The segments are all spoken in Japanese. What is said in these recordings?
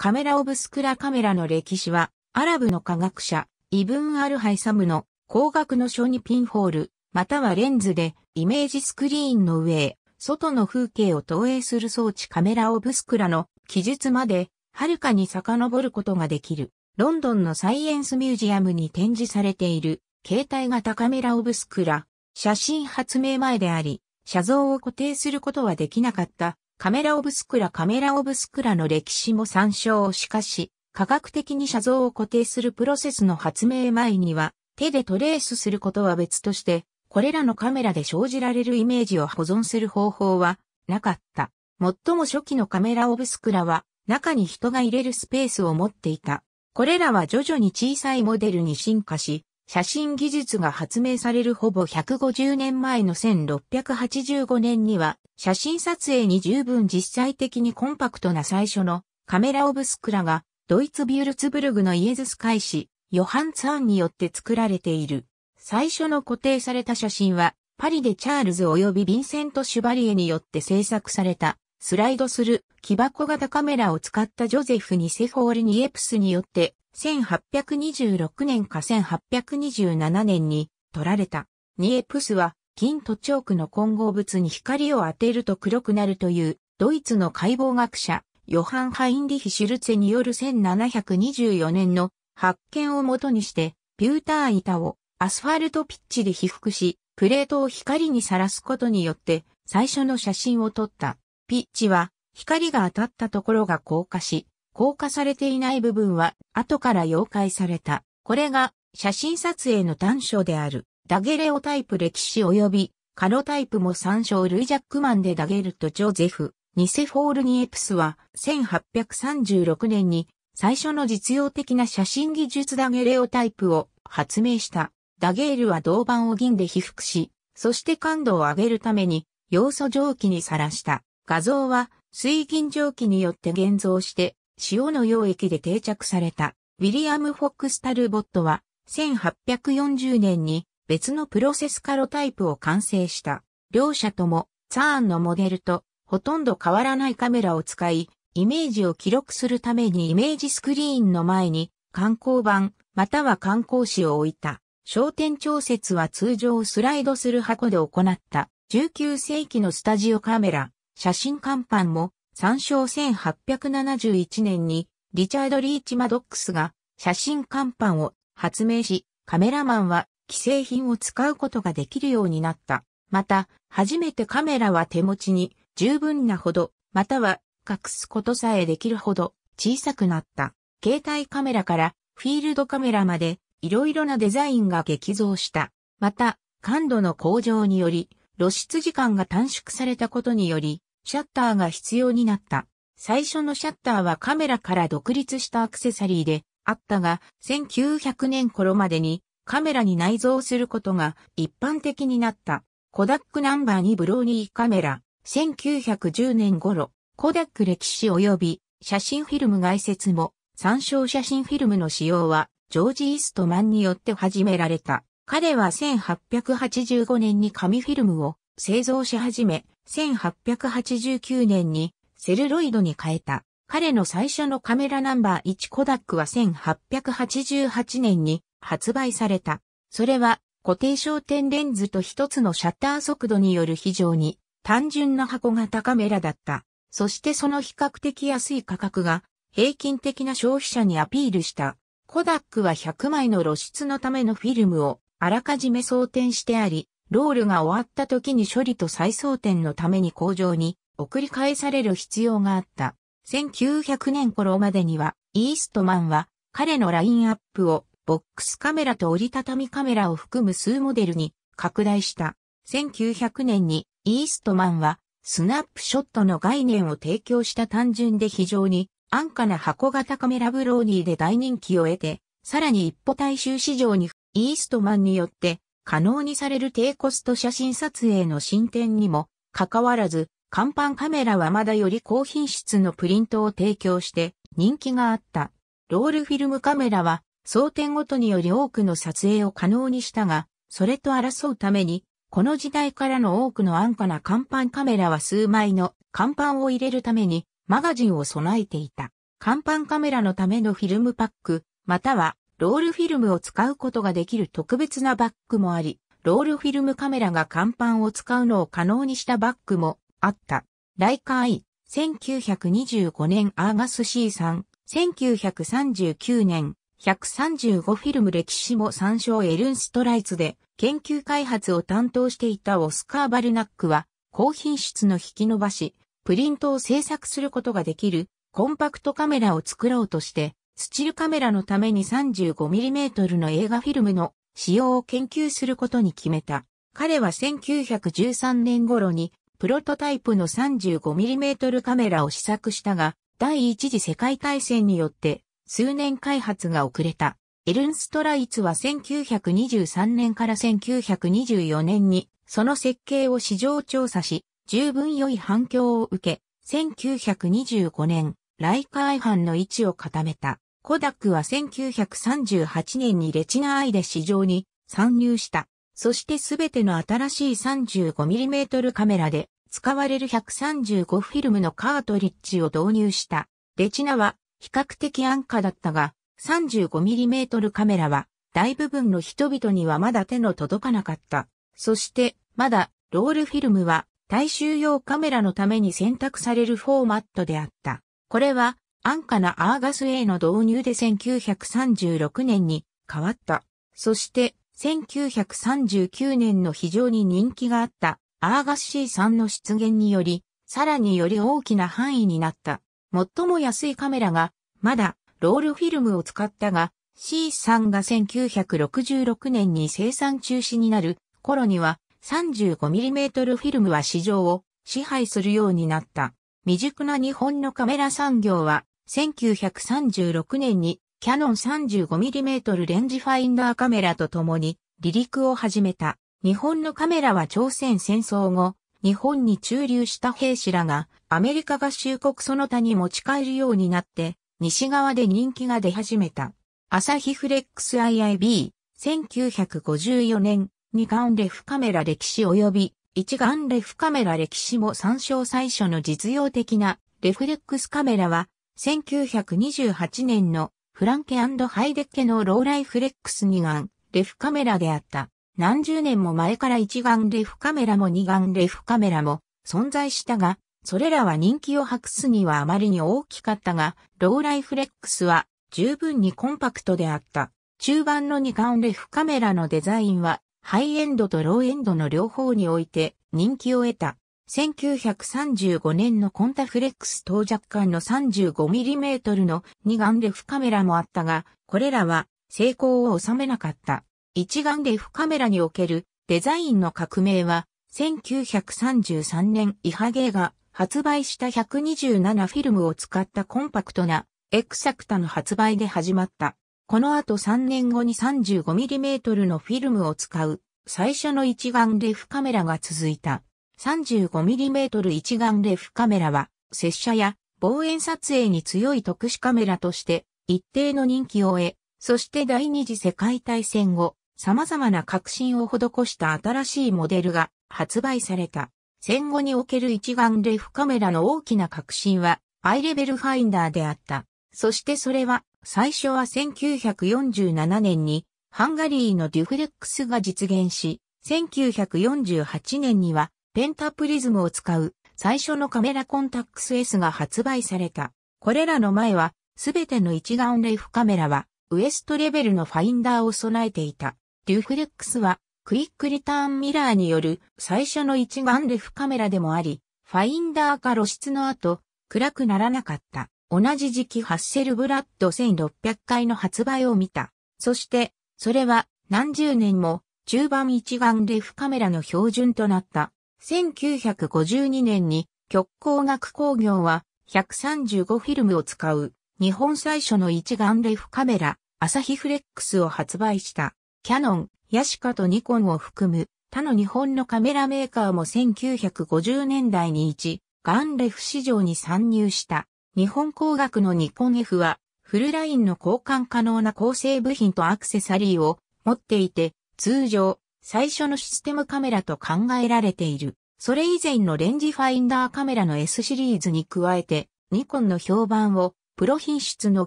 カメラ・オブ・スクラカメラの歴史は、アラブの科学者、イブン・アルハイサムの光学の書にピンホール、またはレンズでイメージスクリーンの上へ、外の風景を投影する装置カメラ・オブ・スクラの記述まで、はるかに遡ることができる。ロンドンのサイエンスミュージアムに展示されている、携帯型カメラ・オブ・スクラ、写真発明前であり、写像を固定することはできなかったカメラオブスクラカメラオブスクラの歴史も参照しかし、科学的に写像を固定するプロセスの発明前には、手でトレースすることは別として、これらのカメラで生じられるイメージを保存する方法はなかった。最も初期のカメラオブスクラは、中に人が入れるスペースを持っていた。これらは徐々に小さいモデルに進化し、写真技術が発明されるほぼ150年前の1685年には、写真撮影に十分実際的にコンパクトな最初のカメラオブスクラが、ドイツビュルツブルグのイエズス会士、ヨハン・ツァーンによって作られている。最初の固定された写真は、パリでチャールズ及びヴィンセント・シュバリエによって制作された、スライドする木箱型カメラを使ったジョゼフ・ニセフォール・ニエプスによって1826年か1827年に取られた。ニエプスは金とチョークの混合物に光を当てると黒くなるというドイツの解剖学者ヨハン・ハインリヒ・シュルツェによる1724年の発見をもとにしてピューター板をアスファルトピッチで被覆しプレートを光にさらすことによって最初の写真を撮った。ピッチは光が当たったところが硬化し、硬化されていない部分は後から溶解された。これが写真撮影の短所である。ダゲレオタイプ歴史及びカロタイプも参照ルイ・ジャックマンでダゲルとジョゼフ、ニセフォールニエプスは1836年に最初の実用的な写真技術ダゲレオタイプを発明した。ダゲールは銅板を銀で被覆し、そして感度を上げるために要素蒸気にさらした。画像は水銀蒸気によって現像して塩の溶液で定着された、ウィリアム・フォックス・タルボットは、1840年に別のプロセスカロタイプを完成した。両者とも、ツァーンのモデルと、ほとんど変わらないカメラを使い、イメージを記録するためにイメージスクリーンの前に、観光板、または観光誌を置いた。焦点調節は通常スライドする箱で行った。19世紀のスタジオカメラ、写真看板も参照1871年にリチャード・リーチ・マドックスが写真看板を発明し、カメラマンは既製品を使うことができるようになった。また、初めてカメラは手持ちに十分なほど、または隠すことさえできるほど小さくなった。携帯カメラからフィールドカメラまでいろいろなデザインが激増した。また、感度の向上により、露出時間が短縮されたことにより、シャッターが必要になった。最初のシャッターはカメラから独立したアクセサリーであったが、1900年頃までにカメラに内蔵することが一般的になった。コダックナンバー2ブローニーカメラ、1910年頃、コダック歴史及び写真フィルム外説も、参照写真フィルムの使用は、ジョージ・イーストマンによって始められた。彼は1885年に紙フィルムを製造し始め、1889年にセルロイドに変えた。彼の最初のカメラナンバー1コダックは1888年に発売された。それは固定焦点レンズと一つのシャッター速度による非常に単純な箱型カメラだった。そしてその比較的安い価格が平均的な消費者にアピールした。コダックは100枚の露出のためのフィルムをあらかじめ装填してあり、ロールが終わった時に処理と再装填のために工場に送り返される必要があった。1900年頃までには、イーストマンは彼のラインアップをボックスカメラと折りたたみカメラを含む数モデルに拡大した。1900年にイーストマンはスナップショットの概念を提供した単純で非常に安価な箱型カメラブローニーで大人気を得て、さらに一歩大衆市場にイーストマンによって可能にされる低コスト写真撮影の進展にも、かかわらず、看板カメラはまだより高品質のプリントを提供して人気があった。ロールフィルムカメラは、争点ごとにより多くの撮影を可能にしたが、それと争うために、この時代からの多くの安価な看板カメラは数枚の看板を入れるためにマガジンを備えていた。看板カメラのためのフィルムパック、またはロールフィルムを使うことができる特別なバッグもあり、ロールフィルムカメラが乾板を使うのを可能にしたバッグもあった。ライカー I、1925年アーガス C さん、1939年、135フィルム歴史も参照エルンストライツで研究開発を担当していたオスカー・バルナックは高品質の引き伸ばし、プリントを制作することができるコンパクトカメラを作ろうとしてスチルカメラのために 35mm の映画フィルムの使用を研究することに決めた。彼は1913年頃にプロトタイプの 35mm カメラを試作したが、第一次世界大戦によって数年開発が遅れた。エルンストライツは1923年から1924年にその設計を市場調査し、十分良い反響を受け、1925年、ライカー違反の位置を固めた。コダックは1938年にレチナアイで市場に参入した。そしてすべての新しい 35mm カメラで使われる135フィルムのカートリッジを導入した。レチナは比較的安価だったが、35mm カメラは大部分の人々にはまだ手の届かなかった。そして、まだロールフィルムは大衆用カメラのために選択されるフォーマットであった。これは安価なアーガス A の導入で1936年に変わった。そして、1939年の非常に人気があったアーガス C3 の出現により、さらにより大きな範囲になった。最も安いカメラが、まだロールフィルムを使ったが、C3 が1966年に生産中止になる頃には 35mm フィルムは市場を支配するようになった。未熟な日本のカメラ産業は、1936年にキャノン 35mm レンジファインダーカメラと共に離陸を始めた。日本のカメラは朝鮮戦争後、日本に駐留した兵士らがアメリカ合衆国その他に持ち帰るようになって、西側で人気が出始めた。アサヒフレックス IIB、1954年にカンレフカメラ歴史及び一眼レフカメラ歴史も参照最初の実用的なレフレックスカメラは1928年のフランケハイデッケのローライフレックス2眼レフカメラであった。何十年も前から一眼レフカメラも二眼レフカメラも存在したが、それらは人気を博すにはあまりに大きかったが、ローライフレックスは十分にコンパクトであった。中盤の二眼レフカメラのデザインはハイエンドとローエンドの両方において人気を得た。1935年のコンタフレックス到着間の 35mm の2眼レフカメラもあったが、これらは成功を収めなかった。一眼レフカメラにおけるデザインの革命は、1933年イハゲーが発売した127フィルムを使ったコンパクトなエクサクタの発売で始まった。この後3年後に 35mm のフィルムを使う最初の一眼レフカメラが続いた。35mm 一眼レフカメラは、拙者や望遠撮影に強い特殊カメラとして一定の人気を得、そして第二次世界大戦後、様々な革新を施した新しいモデルが発売された。戦後における一眼レフカメラの大きな革新は、アイレベルファインダーであった。そしてそれは、最初は1947年にハンガリーのデュフレックスが実現し、1948年にはペンタプリズムを使う最初のカメラコンタックス S が発売された。これらの前は、すべての一眼レフカメラは、ウエストレベルのファインダーを備えていた。デュフレックスは、クイックリターンミラーによる最初の一眼レフカメラでもあり、ファインダーか露出の後、暗くならなかった。同じ時期ハッセルブラッド1600回の発売を見た。そして、それは何十年も中盤一眼レフカメラの標準となった。1952年に極光学工業は135フィルムを使う日本最初の一眼レフカメラアサヒフレックスを発売した。キャノン、ヤシカとニコンを含む他の日本のカメラメーカーも1950年代に一眼レフ市場に参入した。日本工学のニコン F は、フルラインの交換可能な構成部品とアクセサリーを持っていて、通常、最初のシステムカメラと考えられている。それ以前のレンジファインダーカメラの S シリーズに加えて、ニコンの評判をプロ品質の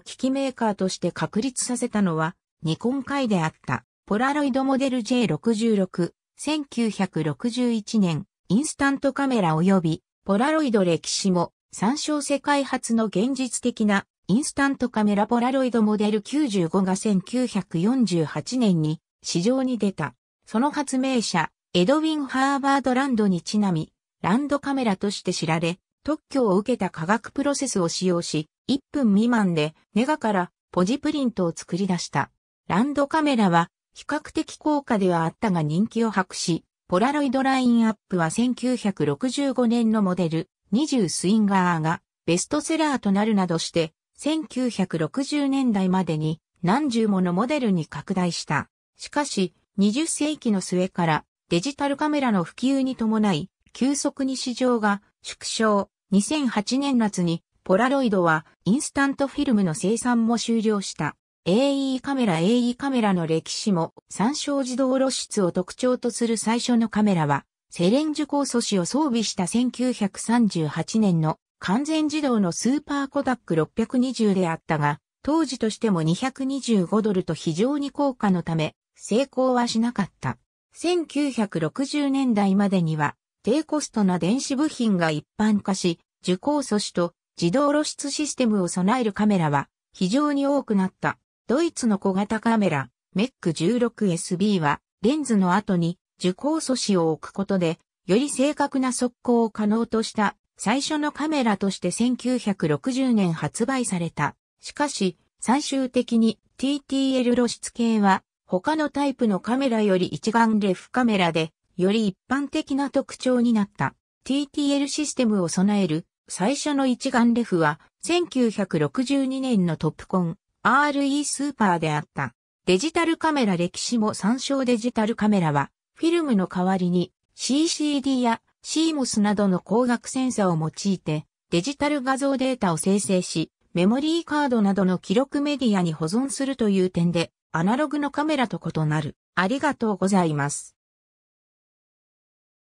機器メーカーとして確立させたのは、ニコン界であった、ポラロイドモデル J66、1961年、インスタントカメラ及び、ポラロイド歴史も、参照世界初の現実的なインスタントカメラポラロイドモデル95が1948年に市場に出た。その発明者、エドウィン・ハーバードランドにちなみ、ランドカメラとして知られ、特許を受けた科学プロセスを使用し、1分未満でネガからポジプリントを作り出した。ランドカメラは比較的高価ではあったが人気を博し、ポラロイドラインアップは1965年のモデル、20スインガーがベストセラーとなるなどして、1960年代までに何十ものモデルに拡大した。しかし、20世紀の末からデジタルカメラの普及に伴い、急速に市場が縮小。2008年夏にポラロイドはインスタントフィルムの生産も終了した。AE カメラ AE カメラの歴史も参照自動露出を特徴とする最初のカメラはセレンジュ素子を装備した1938年の完全自動のスーパーコダック620であったが、当時としても225ドルと非常に高価のため、成功はしなかった。1960年代までには、低コストな電子部品が一般化し、受光素子と自動露出システムを備えるカメラは非常に多くなった。ドイツの小型カメラ、メック 16SB は、レンズの後に受光素子を置くことで、より正確な速攻を可能とした最初のカメラとして1960年発売された。しかし、最終的に TTL 露出系は他のタイプのカメラより一眼レフカメラで、より一般的な特徴になった。TTL システムを備える最初の一眼レフは1962年のトップコン RE スーパーであった。デジタルカメラ歴史も参照デジタルカメラはフィルムの代わりに CCD や CMOS などの光学センサを用いてデジタル画像データを生成し、メモリーカードなどの記録メディアに保存するという点でアナログのカメラと異なる。ありがとうございます。